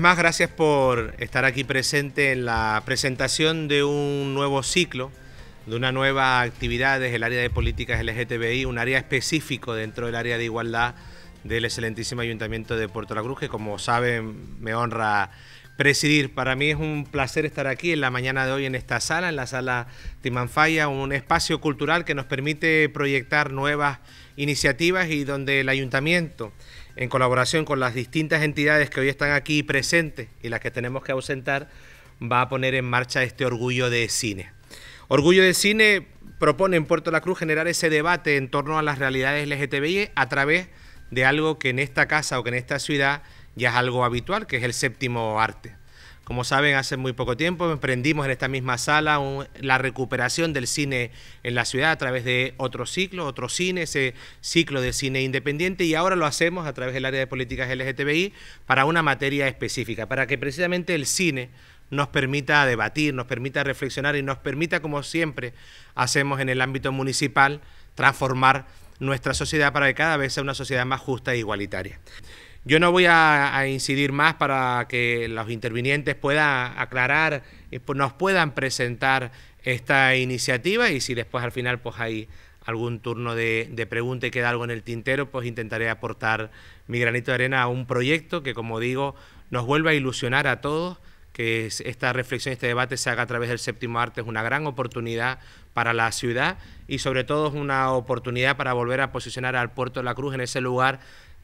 más, gracias por estar aquí presente en la presentación de un nuevo ciclo, de una nueva actividad desde el área de políticas LGTBI, un área específico dentro del área de igualdad del excelentísimo Ayuntamiento de Puerto La Cruz, que como saben me honra presidir. Para mí es un placer estar aquí en la mañana de hoy en esta sala, en la sala Timanfaya, un espacio cultural que nos permite proyectar nuevas iniciativas y donde el ayuntamiento en colaboración con las distintas entidades que hoy están aquí presentes y las que tenemos que ausentar, va a poner en marcha este orgullo de cine. Orgullo de cine propone en Puerto La Cruz generar ese debate en torno a las realidades LGTBI a través de algo que en esta casa o que en esta ciudad ya es algo habitual, que es el séptimo arte. Como saben, hace muy poco tiempo emprendimos en esta misma sala la recuperación del cine en la ciudad a través de otro ciclo, otro cine, ese ciclo de cine independiente, y ahora lo hacemos a través del área de políticas LGTBI para una materia específica, para que precisamente el cine nos permita debatir, nos permita reflexionar y nos permita, como siempre hacemos en el ámbito municipal, transformar nuestra sociedad para que cada vez sea una sociedad más justa e igualitaria. Yo no voy a, incidir más para que los intervinientes puedan aclarar, eh, pues, nos puedan presentar esta iniciativa y si después al final pues hay algún turno de, de pregunta y queda algo en el tintero, pues intentaré aportar mi granito de arena a un proyecto que, como digo, nos vuelva a ilusionar a todos, que esta reflexión, este debate se haga a través del séptimo arte, es una gran oportunidad para la ciudad y sobre todo es una oportunidad para volver a posicionar al puerto de la Cruz en ese lugar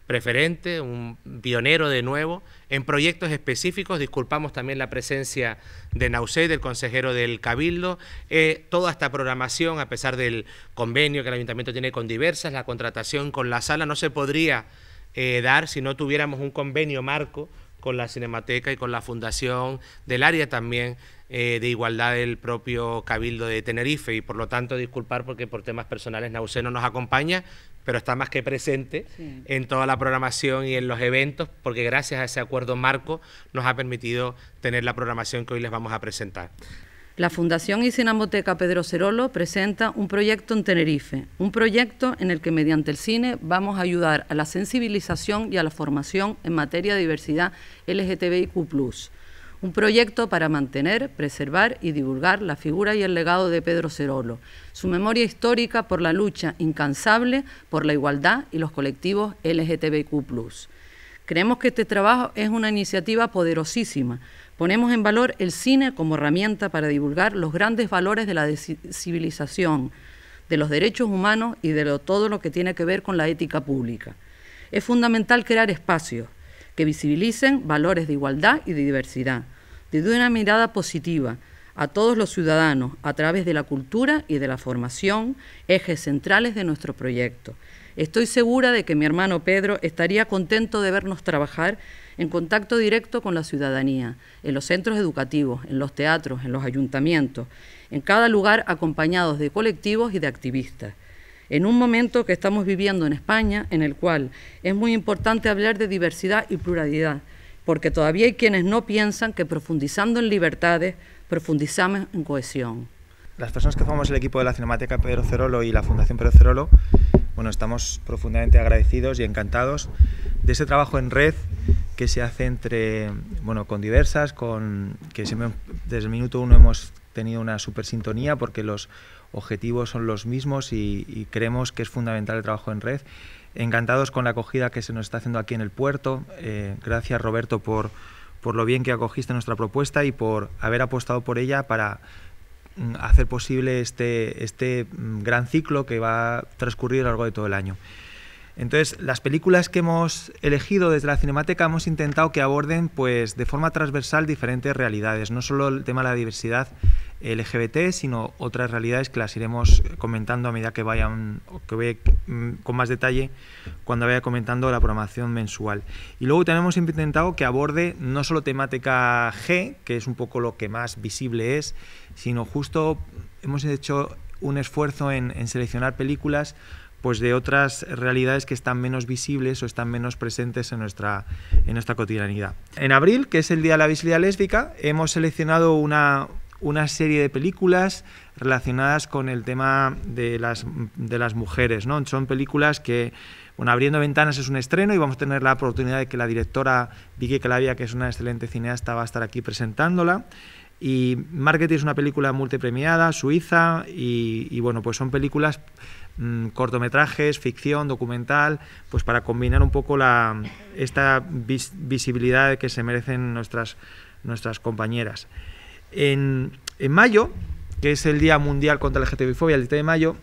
preferente, un pionero de nuevo, en proyectos específicos. Disculpamos también la presencia de Nauset, del consejero del Cabildo. Eh, toda esta programación, a pesar del convenio que el ayuntamiento tiene con diversas, la contratación con la sala, no se podría eh, dar si no tuviéramos un convenio marco con la Cinemateca y con la Fundación del área también eh, de igualdad del propio Cabildo de Tenerife y por lo tanto disculpar porque por temas personales Nausé no nos acompaña, pero está más que presente en toda la programación y en los eventos, porque gracias a ese acuerdo marco nos ha permitido tener la programación que hoy les vamos a presentar. La Fundación y Cinemoteca Pedro Cerolo presenta un proyecto en Tenerife, un proyecto en el que mediante el cine vamos a ayudar a la sensibilización y a la formación en materia de diversidad LGTBIQ un proyecto para mantener, preservar y divulgar la figura y el legado de Pedro Cerolo, su memoria histórica por la lucha incansable por la igualdad y los colectivos LGTBIQ. Creemos que este trabajo es una iniciativa poderosísima. Ponemos en valor el cine como herramienta para divulgar los grandes valores de la civilización, de los derechos humanos y de todo lo que tiene que ver con la ética pública. Es fundamental crear espacios que visibilicen valores de igualdad y de diversidad te doy una mirada positiva a todos los ciudadanos a través de la cultura y de la formación, ejes centrales de nuestro proyecto. Estoy segura de que mi hermano Pedro estaría contento de vernos trabajar en contacto directo con la ciudadanía, en los centros educativos, en los teatros, en los ayuntamientos, en cada lugar acompañados de colectivos y de activistas. En un momento que estamos viviendo en España, en el cual es muy importante hablar de diversidad y pluralidad, porque todavía hay quienes no piensan que profundizando en libertades, profundizamos en cohesión. Las personas que formamos el equipo de la Cinemática Pedro Cerolo y la Fundación Pedro Cerolo, bueno, estamos profundamente agradecidos y encantados de ese trabajo en red que se hace entre, bueno, con diversas, con que siempre, desde el minuto uno hemos tenido una super sintonía porque los, objetivos son los mismos y, creemos que es fundamental el trabajo en red. Encantados con la acogida que se nos está haciendo aquí en el puerto. Eh, gracias Roberto por, lo bien que acogiste nuestra propuesta y por haber apostado por ella para mm, hacer posible este, este mm, gran ciclo que va a transcurrir a lo largo de todo el año. Entonces, las películas que hemos elegido desde la Cinemateca hemos intentado que aborden pues, de forma transversal diferentes realidades, no solo el tema de la diversidad, LGBT, sino otras realidades que las iremos comentando a medida que vaya, que mm, con más detalle cuando vaya comentando la programación mensual. Y luego tenemos intentado que aborde no solo temática G, que es un poco lo que más visible es, sino justo hemos hecho un esfuerzo en, seleccionar películas pues de otras realidades que están menos visibles o están menos presentes en nuestra, en nuestra cotidianidad. En abril, que es el Día de la Visibilidad Lésbica, hemos seleccionado una, una serie de películas relacionadas con el tema de las, mujeres. ¿no? Son películas que, bueno, Abriendo Ventanas es un estreno y vamos a tener la oportunidad de que la directora Vicky Clavia, que es una excelente cineasta, va a estar aquí presentándola. Y Marketing es una película multipremiada, suiza, y, bueno, pues son películas mm, cortometrajes, ficción, documental, pues para combinar un poco esta visibilidad que se merecen nuestras, nuestras compañeras. En, mayo, que es el Día Mundial contra la LGTBIfobia, el 10 de mayo,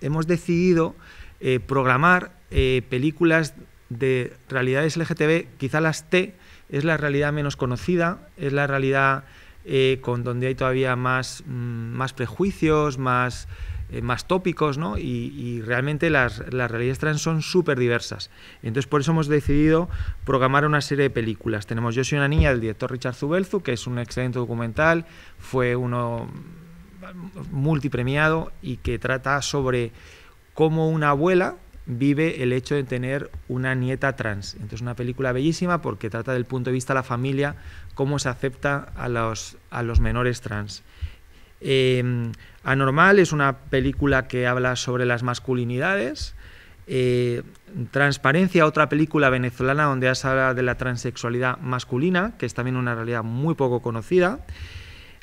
hemos decidido eh, programar eh, películas de realidades LGTB, quizá las T es la realidad menos conocida, es la realidad eh, con donde hay todavía más, mm, más prejuicios, más, eh, tópicos, ¿no? Y, realmente las, las, realidades trans son súper diversas. Entonces, por eso hemos decidido programar una serie de películas. Tenemos Yo soy una niña del director Richard Zubelzu, que es un excelente documental, fue uno mm, multipremiado y que trata sobre cómo una abuela vive el hecho de tener una nieta trans. Entonces, una película bellísima porque trata del punto de vista de la familia, cómo se acepta a los, menores trans. Em, Anormal es una película que habla sobre las masculinidades. Eh, Transparencia, otra película venezolana donde se habla de la transexualidad masculina, que es también una realidad muy poco conocida.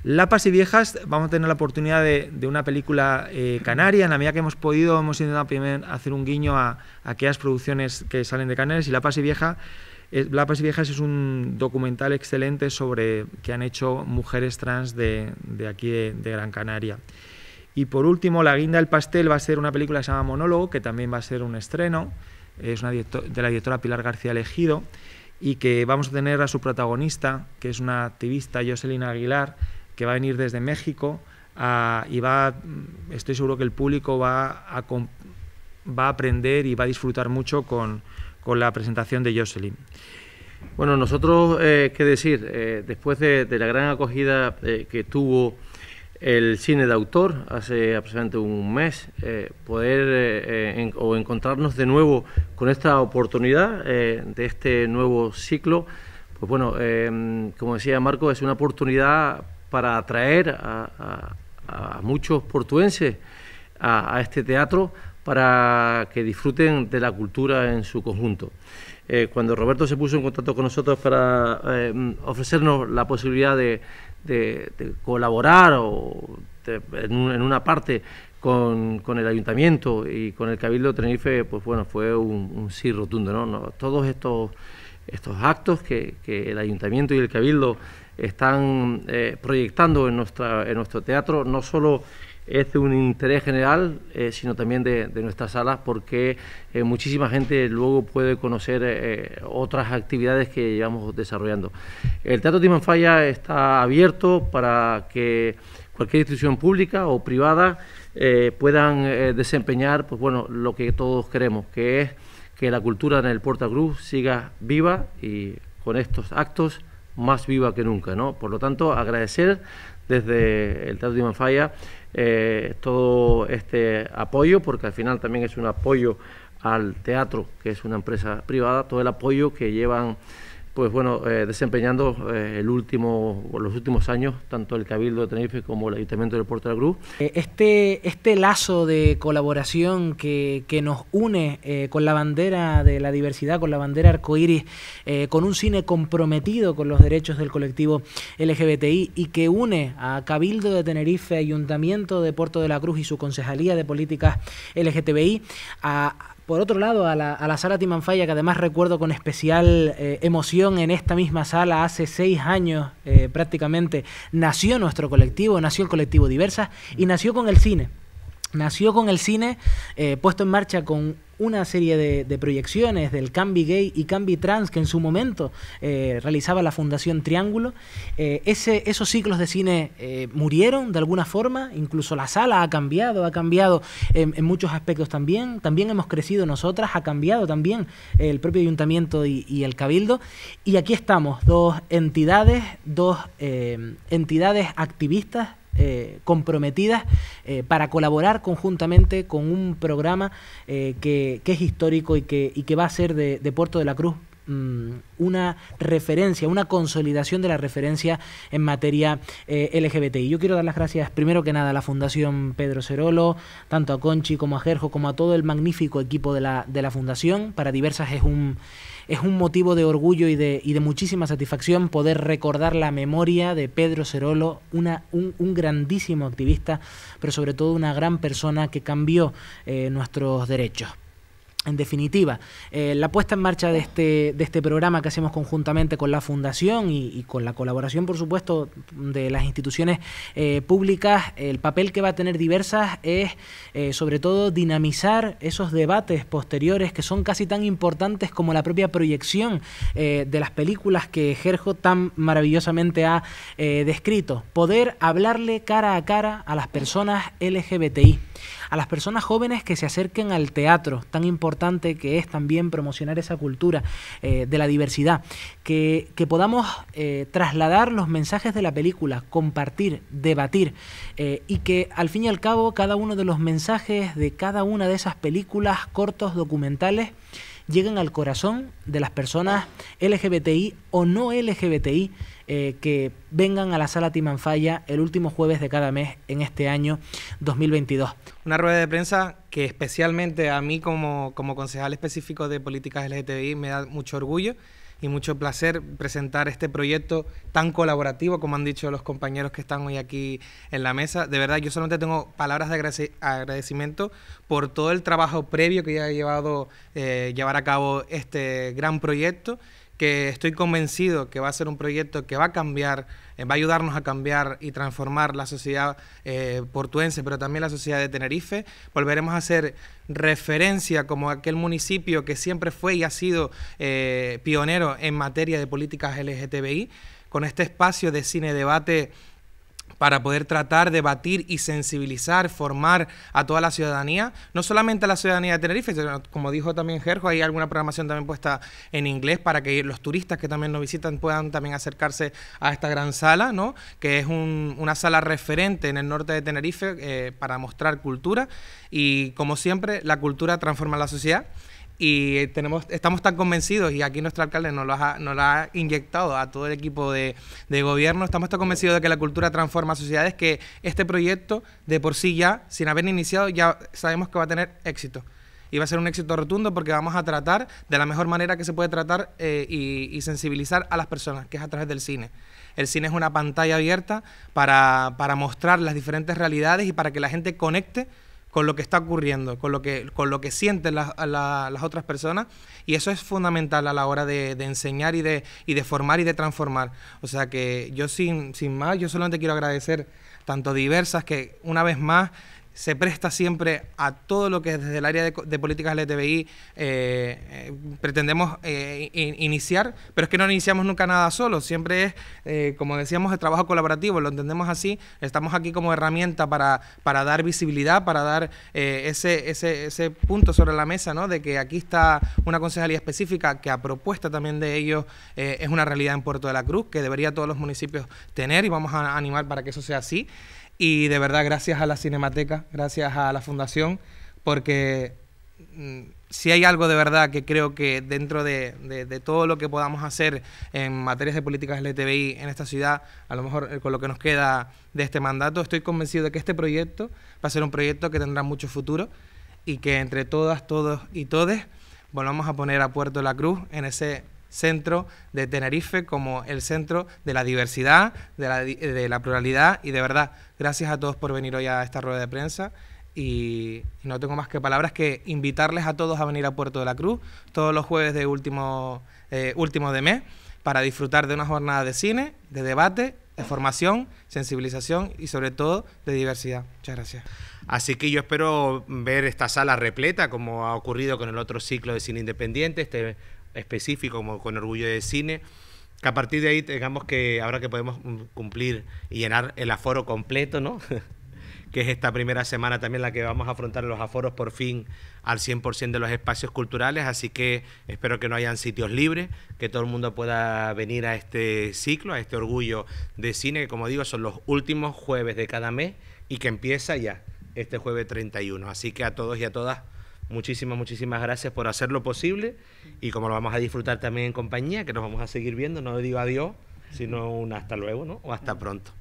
Lapas y Viejas, vamos a tener la oportunidad de, una película eh, canaria. En la medida que hemos podido, hemos intentado hacer un guiño a, aquellas producciones que salen de Canarias. Y Lapas y Vieja, eh, Lapas y Viejas es un documental excelente sobre que han hecho mujeres trans de, aquí, de, Gran Canaria. Y por último, La Guinda del Pastel va a ser una película que se llama Monólogo, que también va a ser un estreno. Es una de la directora Pilar García Elegido. Y que vamos a tener a su protagonista, que es una activista, Jocelyn Aguilar que va a venir desde México y va, estoy seguro que el público va a, va a aprender y va a disfrutar mucho con, con la presentación de Jocelyn. Bueno, nosotros, eh, qué decir, eh, después de, la gran acogida eh, que tuvo el cine de autor hace aproximadamente un mes, poder o encontrarnos de nuevo con esta oportunidad de este nuevo ciclo, pues bueno, como decía Marco, es una oportunidad para atraer a, muchos portuenses a, este teatro para que disfruten de la cultura en su conjunto. Eh, cuando Roberto se puso en contacto con nosotros para eh, ofrecernos la posibilidad de, colaborar en, una parte con, el ayuntamiento y con el Cabildo de Tenerife, pues bueno, fue un, sí rotundo. No, todos estos estos actos que, el ayuntamiento y el cabildo están eh, proyectando en, nuestro teatro, no solo es de un interés general, eh, sino también de, nuestras salas, porque eh, muchísima gente luego puede conocer otras actividades que llevamos desarrollando. El Teatro Timanfaya está abierto para que cualquier institución pública o privada puedan desempeñar pues, bueno, lo que todos queremos, que es que la cultura en el Puerta Cruz siga viva y con estos actos más viva que nunca. ¿no? Por lo tanto, agradecer desde el Teatro de Manfaya eh, todo este apoyo, porque al final también es un apoyo al teatro, que es una empresa privada, todo el apoyo que llevan pues bueno, eh, desempeñando eh, el último, los últimos años, tanto el Cabildo de Tenerife como el Ayuntamiento de Puerto de la Cruz. Eh, este, este lazo de colaboración que, nos une con la bandera de la diversidad, con la bandera arcoíris, con un cine comprometido con los derechos del colectivo LGBTI y que une a Cabildo de Tenerife, Ayuntamiento de Puerto de la Cruz y su Concejalía de Políticas LGTBI a por otro lado, a la, a sala Timanfaya, que además recuerdo con especial eh, emoción en esta misma sala hace seis años eh, prácticamente, nació nuestro colectivo, nació el colectivo Diversas y nació con el cine. Nació con el cine eh, puesto en marcha con una serie de, proyecciones del Cambi Gay y Cambi Trans que en su momento eh, realizaba la Fundación Triángulo. Eh, ese, esos ciclos de cine murieron de alguna forma, incluso la sala ha cambiado, ha cambiado en, muchos aspectos también, también hemos crecido nosotras, ha cambiado también el propio ayuntamiento y, el cabildo. Y aquí estamos, dos entidades, dos entidades activistas eh, comprometidas eh, para colaborar conjuntamente con un programa eh, que, es histórico y que, y que va a ser de, Puerto de la Cruz mm, una referencia, una consolidación de la referencia en materia LGBTI. Yo quiero dar las gracias primero que nada a la Fundación Pedro Cerolo, tanto a Conchi como a Gerjo, como a todo el magnífico equipo de la, de la Fundación. Para diversas es un es un motivo de orgullo y de, muchísima satisfacción poder recordar la memoria de Pedro Cerolo, un, grandísimo activista, pero sobre todo una gran persona que cambió eh, nuestros derechos. En definitiva, eh, la puesta en marcha de este, de este programa que hacemos conjuntamente con la Fundación y, con la colaboración, por supuesto, de las instituciones eh, públicas, el papel que va a tener diversas es, eh, sobre todo, dinamizar esos debates posteriores que son casi tan importantes como la propia proyección de las películas que Gerjo tan maravillosamente ha descrito. Poder hablarle cara a cara a las personas LGBTI, a las personas jóvenes que se acerquen al teatro, tan importante que es también promocionar esa cultura eh, de la diversidad, que, podamos eh, trasladar los mensajes de la película, compartir, debatir, eh, y que al fin y al cabo cada uno de los mensajes de cada una de esas películas, cortos, documentales, lleguen al corazón de las personas LGBTI o no LGBTI eh, que vengan a la sala Timanfaya el último jueves de cada mes en este año 2022. Una rueda de prensa que especialmente a mí como, como concejal específico de políticas LGTBI me da mucho orgullo y mucho placer presentar este proyecto tan colaborativo, como han dicho los compañeros que están hoy aquí en la mesa. De verdad, yo solamente tengo palabras de agradecimiento por todo el trabajo previo que ya ha llevado eh, llevar a cabo este gran proyecto que estoy convencido que va a ser un proyecto que va a cambiar, eh, va a ayudarnos a cambiar y transformar la sociedad eh, portuense, pero también la sociedad de Tenerife. Volveremos a hacer referencia como aquel municipio que siempre fue y ha sido eh, pionero en materia de políticas LGTBI, con este espacio de cine debate para poder tratar, debatir y sensibilizar, formar a toda la ciudadanía, no solamente a la ciudadanía de Tenerife, como dijo también Gerjo, hay alguna programación también puesta en inglés para que los turistas que también nos visitan puedan también acercarse a esta gran sala, que es una sala referente en el norte de Tenerife eh, para mostrar cultura y como siempre la cultura transforma la sociedad y tenemos, estamos tan convencidos, y aquí nuestro alcalde nos lo ha, ha inyectado a todo el equipo de, gobierno, estamos tan convencidos de que la cultura transforma sociedades que este proyecto de por sí ya, sin haber iniciado, ya sabemos que va a tener éxito. Y va a ser un éxito rotundo porque vamos a tratar de la mejor manera que se puede tratar eh, y, sensibilizar a las personas, que es a través del cine. El cine es una pantalla abierta para, para mostrar las diferentes realidades y para que la gente conecte con lo que está ocurriendo, con lo que, con lo que sienten las otras personas. Y eso es fundamental a la hora de, enseñar y de, de formar y de transformar. O sea que yo sin, sin más, yo solamente quiero agradecer tanto diversas que una vez más se presta siempre a todo lo que desde el área de, políticas LTBI eh, eh, pretendemos eh, iniciar, pero es que no iniciamos nunca nada solo, siempre es, como decíamos, el trabajo colaborativo, lo entendemos así, estamos aquí como herramienta para, para dar visibilidad, para dar ese, ese, ese, punto sobre la mesa, ¿no? de que aquí está una concejalía específica que a propuesta también de ellos es una realidad en Puerto de la Cruz, que debería todos los municipios tener y vamos a animar para que eso sea así. Y de verdad, gracias a la Cinemateca, gracias a la Fundación, porque mm, si hay algo de verdad que creo que dentro de, todo lo que podamos hacer en materias de políticas LTBI en esta ciudad, a lo mejor eh, con lo que nos queda de este mandato, estoy convencido de que este proyecto va a ser un proyecto que tendrá mucho futuro y que entre todas, todos y todes volvamos a poner a Puerto la Cruz en ese centro de Tenerife como el centro de la diversidad, de la, pluralidad y de verdad, gracias a todos por venir hoy a esta rueda de prensa y no tengo más que palabras que invitarles a todos a venir a Puerto de la Cruz todos los jueves de último, eh, último de mes para disfrutar de una jornada de cine, de debate, de formación, sensibilización y sobre todo de diversidad. Muchas gracias. Así que yo espero ver esta sala repleta como ha ocurrido con el otro ciclo de cine independiente, este específico, como con orgullo de cine, que a partir de ahí tengamos que, ahora que podemos mm, cumplir y llenar el aforo completo, ¿no? que es esta primera semana también la que vamos a afrontar los aforos por fin al 100% de los espacios culturales, así que espero que no hayan sitios libres, que todo el mundo pueda venir a este ciclo, a este orgullo de cine, que como digo son los últimos jueves de cada mes y que empieza ya este jueves 31. Así que a todos y a todas Muchísimas, muchísimas gracias por hacerlo posible y como lo vamos a disfrutar también en compañía, que nos vamos a seguir viendo, no digo adiós, sino un hasta luego, ¿no? O hasta pronto.